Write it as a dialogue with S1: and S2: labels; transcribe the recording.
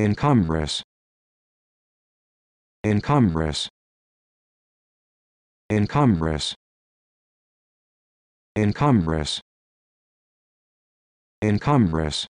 S1: encumbrance encumbrance encumbrance encumbrance encumbrance